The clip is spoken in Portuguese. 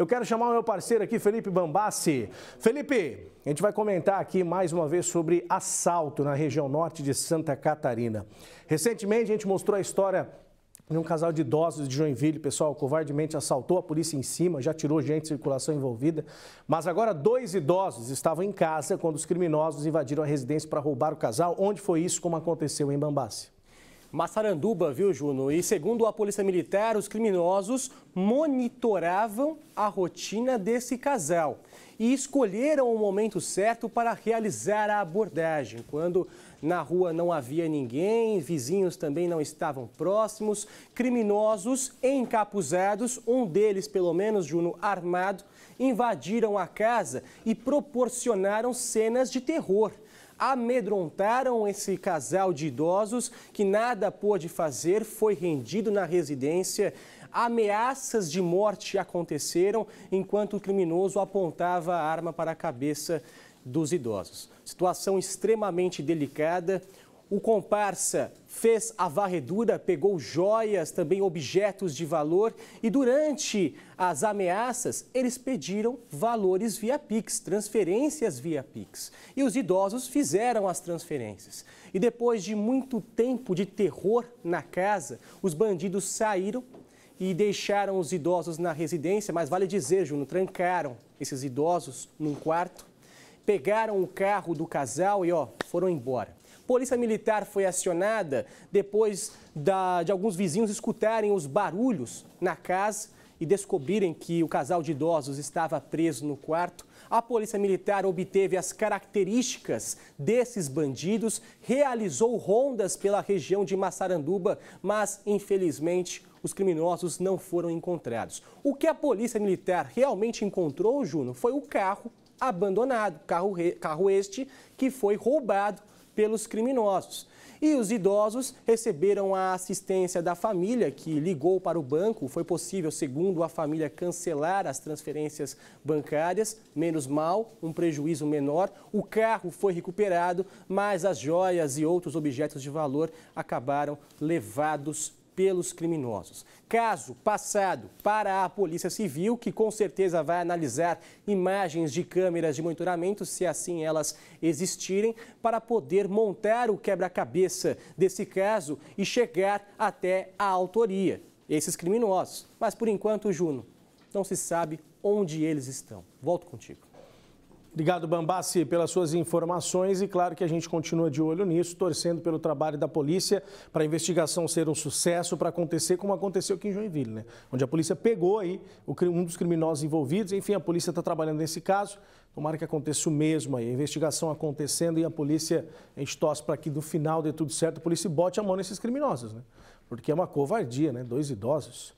Eu quero chamar o meu parceiro aqui, Felipe Bambassi. Felipe, a gente vai comentar aqui mais uma vez sobre assalto na região norte de Santa Catarina. Recentemente, a gente mostrou a história de um casal de idosos de Joinville, pessoal, covardemente assaltou a polícia em cima, já tirou gente de circulação envolvida. Mas agora dois idosos estavam em casa quando os criminosos invadiram a residência para roubar o casal. Onde foi isso? Como aconteceu em Bambassi? Massaranduba, viu, Juno? E segundo a Polícia Militar, os criminosos monitoravam a rotina desse casal e escolheram o momento certo para realizar a abordagem. Quando na rua não havia ninguém, vizinhos também não estavam próximos, criminosos encapuzados, um deles, pelo menos, Juno, armado, invadiram a casa e proporcionaram cenas de terror amedrontaram esse casal de idosos que nada pôde fazer, foi rendido na residência. Ameaças de morte aconteceram enquanto o criminoso apontava a arma para a cabeça dos idosos. Situação extremamente delicada. O comparsa fez a varredura, pegou joias, também objetos de valor e durante as ameaças eles pediram valores via Pix, transferências via Pix. E os idosos fizeram as transferências. E depois de muito tempo de terror na casa, os bandidos saíram e deixaram os idosos na residência, mas vale dizer, Juno, trancaram esses idosos num quarto pegaram o carro do casal e ó, foram embora. Polícia Militar foi acionada depois da, de alguns vizinhos escutarem os barulhos na casa e descobrirem que o casal de idosos estava preso no quarto. A Polícia Militar obteve as características desses bandidos, realizou rondas pela região de Massaranduba, mas infelizmente os criminosos não foram encontrados. O que a Polícia Militar realmente encontrou, Juno, foi o carro abandonado, carro, carro este que foi roubado pelos criminosos. E os idosos receberam a assistência da família, que ligou para o banco. Foi possível, segundo a família, cancelar as transferências bancárias. Menos mal, um prejuízo menor. O carro foi recuperado, mas as joias e outros objetos de valor acabaram levados pelos criminosos. Caso passado para a Polícia Civil, que com certeza vai analisar imagens de câmeras de monitoramento, se assim elas existirem, para poder montar o quebra-cabeça desse caso e chegar até a autoria, esses criminosos. Mas por enquanto, Juno, não se sabe onde eles estão. Volto contigo. Obrigado, Bambassi, pelas suas informações e claro que a gente continua de olho nisso, torcendo pelo trabalho da polícia para a investigação ser um sucesso, para acontecer como aconteceu aqui em Joinville, né? Onde a polícia pegou aí um dos criminosos envolvidos, enfim, a polícia está trabalhando nesse caso, tomara que aconteça o mesmo aí, a investigação acontecendo e a polícia, a gente torce para que no final dê tudo certo, a polícia bote a mão nesses criminosos, né? Porque é uma covardia, né? Dois idosos.